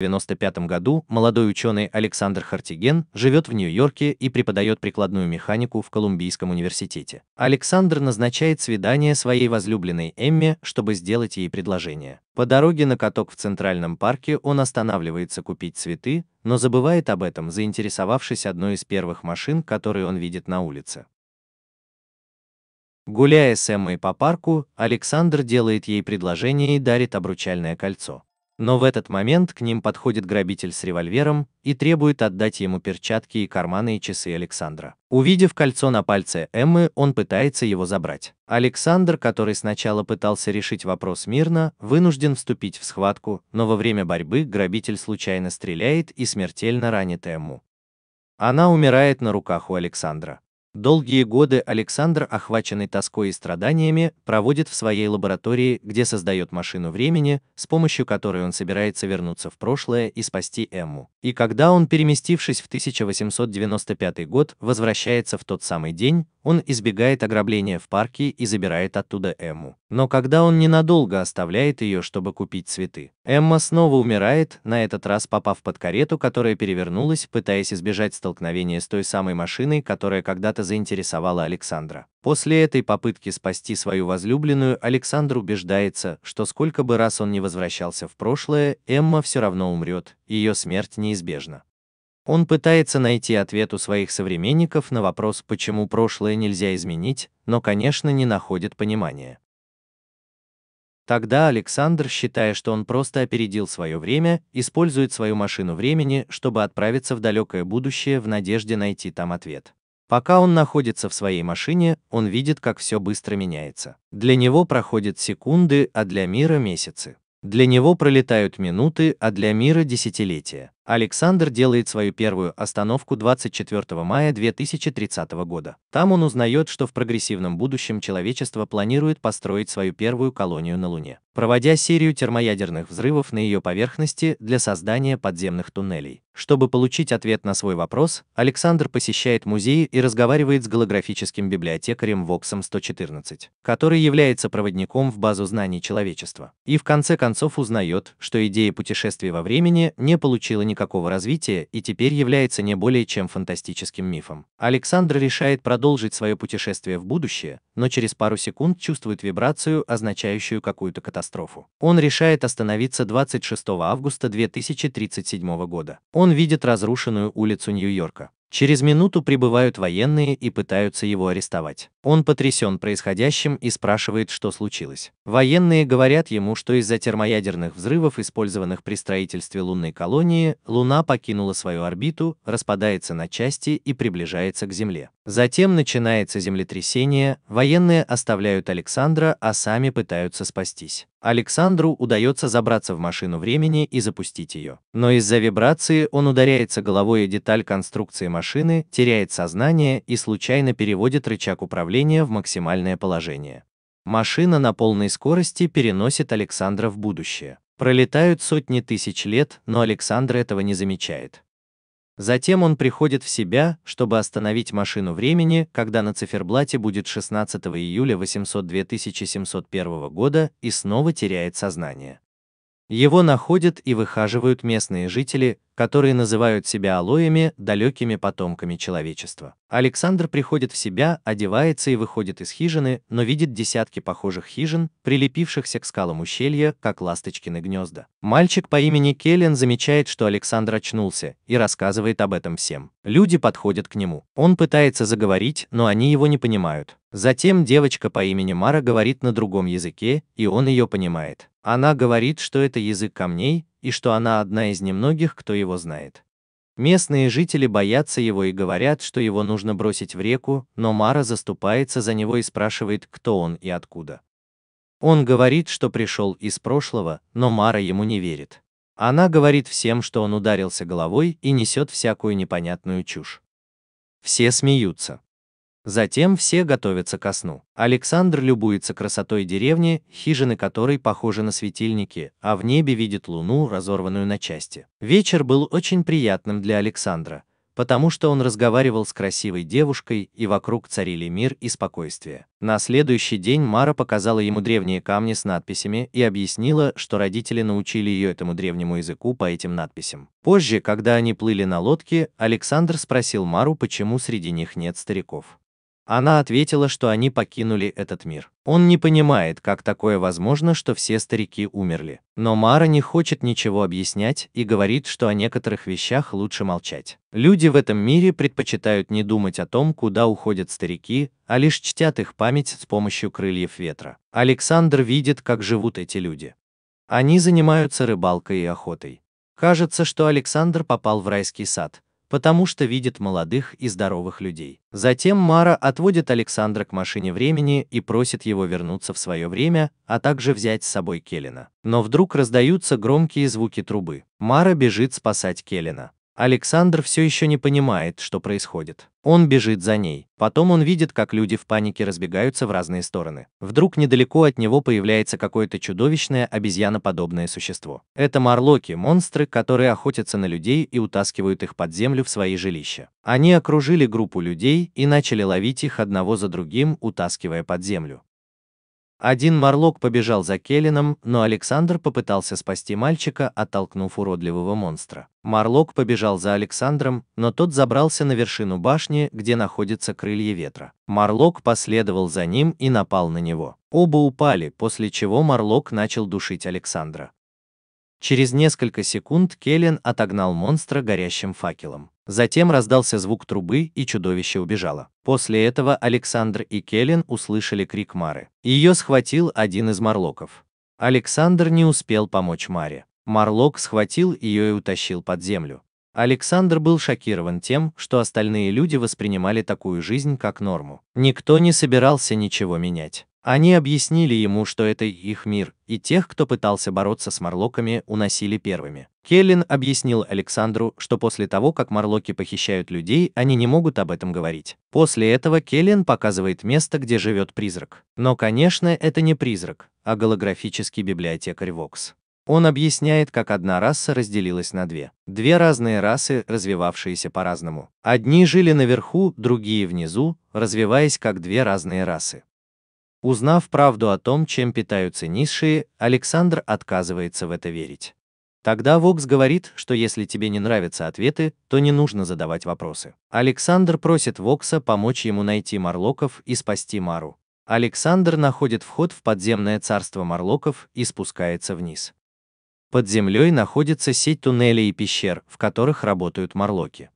1995 году молодой ученый Александр Хартиген живет в Нью-Йорке и преподает прикладную механику в Колумбийском университете. Александр назначает свидание своей возлюбленной Эмме, чтобы сделать ей предложение. По дороге на каток в Центральном парке он останавливается купить цветы, но забывает об этом, заинтересовавшись одной из первых машин, которые он видит на улице. Гуляя с Эммой по парку, Александр делает ей предложение и дарит обручальное кольцо. Но в этот момент к ним подходит грабитель с револьвером и требует отдать ему перчатки и карманы и часы Александра. Увидев кольцо на пальце Эммы, он пытается его забрать. Александр, который сначала пытался решить вопрос мирно, вынужден вступить в схватку, но во время борьбы грабитель случайно стреляет и смертельно ранит Эмму. Она умирает на руках у Александра. Долгие годы Александр, охваченный тоской и страданиями, проводит в своей лаборатории, где создает машину времени, с помощью которой он собирается вернуться в прошлое и спасти Эмму. И когда он, переместившись в 1895 год, возвращается в тот самый день, он избегает ограбления в парке и забирает оттуда Эмму. Но когда он ненадолго оставляет ее, чтобы купить цветы, Эмма снова умирает, на этот раз попав под карету, которая перевернулась, пытаясь избежать столкновения с той самой машиной, которая когда-то заинтересовала Александра. После этой попытки спасти свою возлюбленную, Александр убеждается, что сколько бы раз он не возвращался в прошлое, Эмма все равно умрет, ее смерть неизбежна. Он пытается найти ответ у своих современников на вопрос, почему прошлое нельзя изменить, но, конечно, не находит понимания. Тогда Александр, считая, что он просто опередил свое время, использует свою машину времени, чтобы отправиться в далекое будущее в надежде найти там ответ. Пока он находится в своей машине, он видит, как все быстро меняется. Для него проходят секунды, а для мира месяцы. Для него пролетают минуты, а для мира десятилетия. Александр делает свою первую остановку 24 мая 2030 года. Там он узнает, что в прогрессивном будущем человечество планирует построить свою первую колонию на Луне, проводя серию термоядерных взрывов на ее поверхности для создания подземных туннелей. Чтобы получить ответ на свой вопрос, Александр посещает музей и разговаривает с голографическим библиотекарем Воксом 114, который является проводником в базу знаний человечества. И в конце концов узнает, что идея путешествия во времени не получила никакого никакого развития и теперь является не более чем фантастическим мифом. Александр решает продолжить свое путешествие в будущее, но через пару секунд чувствует вибрацию, означающую какую-то катастрофу. Он решает остановиться 26 августа 2037 года. Он видит разрушенную улицу Нью-Йорка. Через минуту прибывают военные и пытаются его арестовать. Он потрясен происходящим и спрашивает, что случилось. Военные говорят ему, что из-за термоядерных взрывов, использованных при строительстве лунной колонии, Луна покинула свою орбиту, распадается на части и приближается к Земле. Затем начинается землетрясение, военные оставляют Александра, а сами пытаются спастись. Александру удается забраться в машину времени и запустить ее. Но из-за вибрации он ударяется головой о деталь конструкции машины, теряет сознание и случайно переводит рычаг управления в максимальное положение. Машина на полной скорости переносит Александра в будущее. Пролетают сотни тысяч лет, но Александр этого не замечает. Затем он приходит в себя, чтобы остановить машину времени, когда на циферблате будет 16 июля 802701 года и снова теряет сознание. Его находят и выхаживают местные жители, которые называют себя алоями, далекими потомками человечества. Александр приходит в себя, одевается и выходит из хижины, но видит десятки похожих хижин, прилепившихся к скалам ущелья, как ласточкины гнезда. Мальчик по имени Келлен замечает, что Александр очнулся, и рассказывает об этом всем. Люди подходят к нему. Он пытается заговорить, но они его не понимают. Затем девочка по имени Мара говорит на другом языке, и он ее понимает. Она говорит, что это язык камней, и что она одна из немногих, кто его знает. Местные жители боятся его и говорят, что его нужно бросить в реку, но Мара заступается за него и спрашивает, кто он и откуда. Он говорит, что пришел из прошлого, но Мара ему не верит. Она говорит всем, что он ударился головой и несет всякую непонятную чушь. Все смеются. Затем все готовятся ко сну. Александр любуется красотой деревни, хижины которой похожи на светильники, а в небе видит луну, разорванную на части. Вечер был очень приятным для Александра, потому что он разговаривал с красивой девушкой, и вокруг царили мир и спокойствие. На следующий день Мара показала ему древние камни с надписями и объяснила, что родители научили ее этому древнему языку по этим надписям. Позже, когда они плыли на лодке, Александр спросил Мару, почему среди них нет стариков. Она ответила, что они покинули этот мир. Он не понимает, как такое возможно, что все старики умерли. Но Мара не хочет ничего объяснять и говорит, что о некоторых вещах лучше молчать. Люди в этом мире предпочитают не думать о том, куда уходят старики, а лишь чтят их память с помощью крыльев ветра. Александр видит, как живут эти люди. Они занимаются рыбалкой и охотой. Кажется, что Александр попал в райский сад, потому что видит молодых и здоровых людей. Затем Мара отводит Александра к машине времени и просит его вернуться в свое время, а также взять с собой Келлина. Но вдруг раздаются громкие звуки трубы. Мара бежит спасать Келлина. Александр все еще не понимает, что происходит. Он бежит за ней. Потом он видит, как люди в панике разбегаются в разные стороны. Вдруг недалеко от него появляется какое-то чудовищное обезьяноподобное существо. Это марлоки, монстры, которые охотятся на людей и утаскивают их под землю в свои жилища. Они окружили группу людей и начали ловить их одного за другим, утаскивая под землю. Один Марлок побежал за Келлином, но Александр попытался спасти мальчика, оттолкнув уродливого монстра. Марлок побежал за Александром, но тот забрался на вершину башни, где находятся крылья ветра. Марлок последовал за ним и напал на него. Оба упали, после чего Марлок начал душить Александра. Через несколько секунд Келлен отогнал монстра горящим факелом. Затем раздался звук трубы, и чудовище убежало. После этого Александр и Келлен услышали крик Мары. Ее схватил один из марлоков. Александр не успел помочь Маре. Марлок схватил ее и утащил под землю. Александр был шокирован тем, что остальные люди воспринимали такую жизнь как норму. Никто не собирался ничего менять. Они объяснили ему, что это их мир, и тех, кто пытался бороться с марлоками, уносили первыми. Келлин объяснил Александру, что после того, как марлоки похищают людей, они не могут об этом говорить. После этого Келлин показывает место, где живет призрак. Но, конечно, это не призрак, а голографический библиотекарь Вокс. Он объясняет, как одна раса разделилась на две. Две разные расы, развивавшиеся по-разному. Одни жили наверху, другие внизу, развиваясь как две разные расы. Узнав правду о том, чем питаются низшие, Александр отказывается в это верить. Тогда Вокс говорит, что если тебе не нравятся ответы, то не нужно задавать вопросы. Александр просит Вокса помочь ему найти Марлоков и спасти Мару. Александр находит вход в подземное царство Марлоков и спускается вниз. Под землей находится сеть туннелей и пещер, в которых работают Марлоки.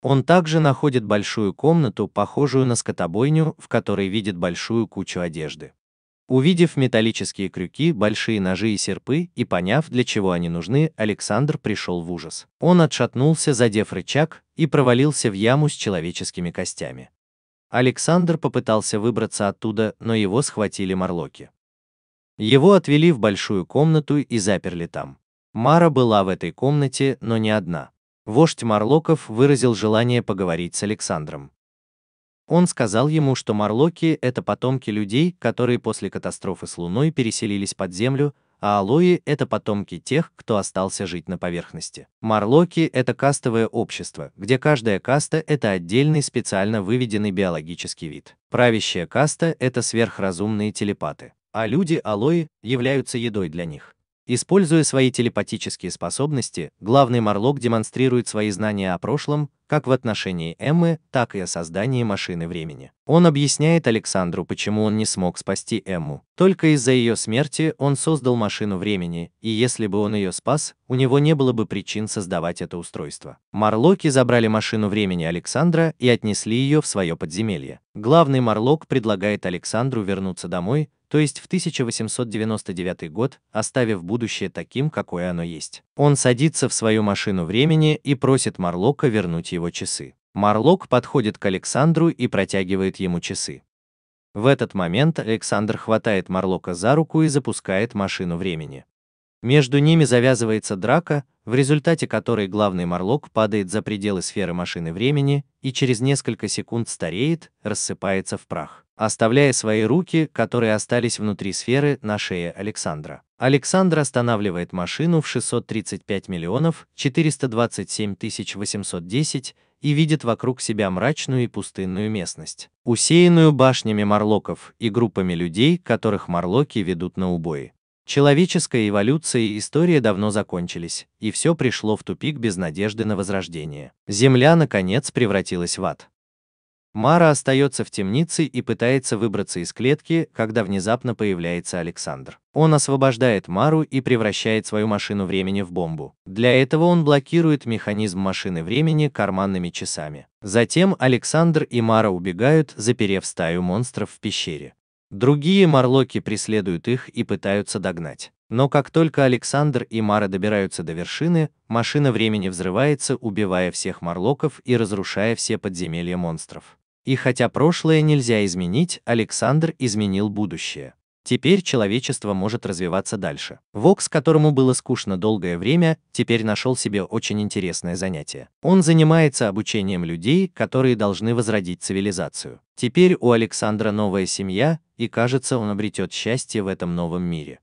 Он также находит большую комнату, похожую на скотобойню, в которой видит большую кучу одежды. Увидев металлические крюки, большие ножи и серпы, и поняв, для чего они нужны, Александр пришел в ужас. Он отшатнулся, задев рычаг, и провалился в яму с человеческими костями. Александр попытался выбраться оттуда, но его схватили морлоки. Его отвели в большую комнату и заперли там. Мара была в этой комнате, но не одна. Вождь Марлоков выразил желание поговорить с Александром. Он сказал ему, что Марлоки – это потомки людей, которые после катастрофы с Луной переселились под Землю, а Алои – это потомки тех, кто остался жить на поверхности. Марлоки – это кастовое общество, где каждая каста – это отдельный специально выведенный биологический вид. Правящая каста – это сверхразумные телепаты, а люди Алои являются едой для них. Используя свои телепатические способности, главный Марлок демонстрирует свои знания о прошлом, как в отношении Эммы, так и о создании машины времени. Он объясняет Александру, почему он не смог спасти Эмму. Только из-за ее смерти он создал машину времени, и если бы он ее спас, у него не было бы причин создавать это устройство. Марлоки забрали машину времени Александра и отнесли ее в свое подземелье. Главный Марлок предлагает Александру вернуться домой, то есть в 1899 год, оставив будущее таким, какое оно есть. Он садится в свою машину времени и просит Марлока вернуть его часы. Марлок подходит к Александру и протягивает ему часы. В этот момент Александр хватает Марлока за руку и запускает машину времени. Между ними завязывается драка, в результате которой главный Марлок падает за пределы сферы машины времени и через несколько секунд стареет, рассыпается в прах, оставляя свои руки, которые остались внутри сферы, на шее Александра. Александр останавливает машину в 635 миллионов 427 тысяч 810 и видит вокруг себя мрачную и пустынную местность, усеянную башнями марлоков и группами людей, которых марлоки ведут на убои. Человеческая эволюция и история давно закончились, и все пришло в тупик без надежды на возрождение. Земля, наконец, превратилась в ад. Мара остается в темнице и пытается выбраться из клетки, когда внезапно появляется Александр. Он освобождает Мару и превращает свою машину времени в бомбу. Для этого он блокирует механизм машины времени карманными часами. Затем Александр и Мара убегают, заперев стаю монстров в пещере. Другие марлоки преследуют их и пытаются догнать. Но как только Александр и Мара добираются до вершины, машина времени взрывается, убивая всех марлоков и разрушая все подземелья монстров. И хотя прошлое нельзя изменить, Александр изменил будущее. Теперь человечество может развиваться дальше. Вокс, которому было скучно долгое время, теперь нашел себе очень интересное занятие. Он занимается обучением людей, которые должны возродить цивилизацию. Теперь у Александра новая семья, и кажется, он обретет счастье в этом новом мире.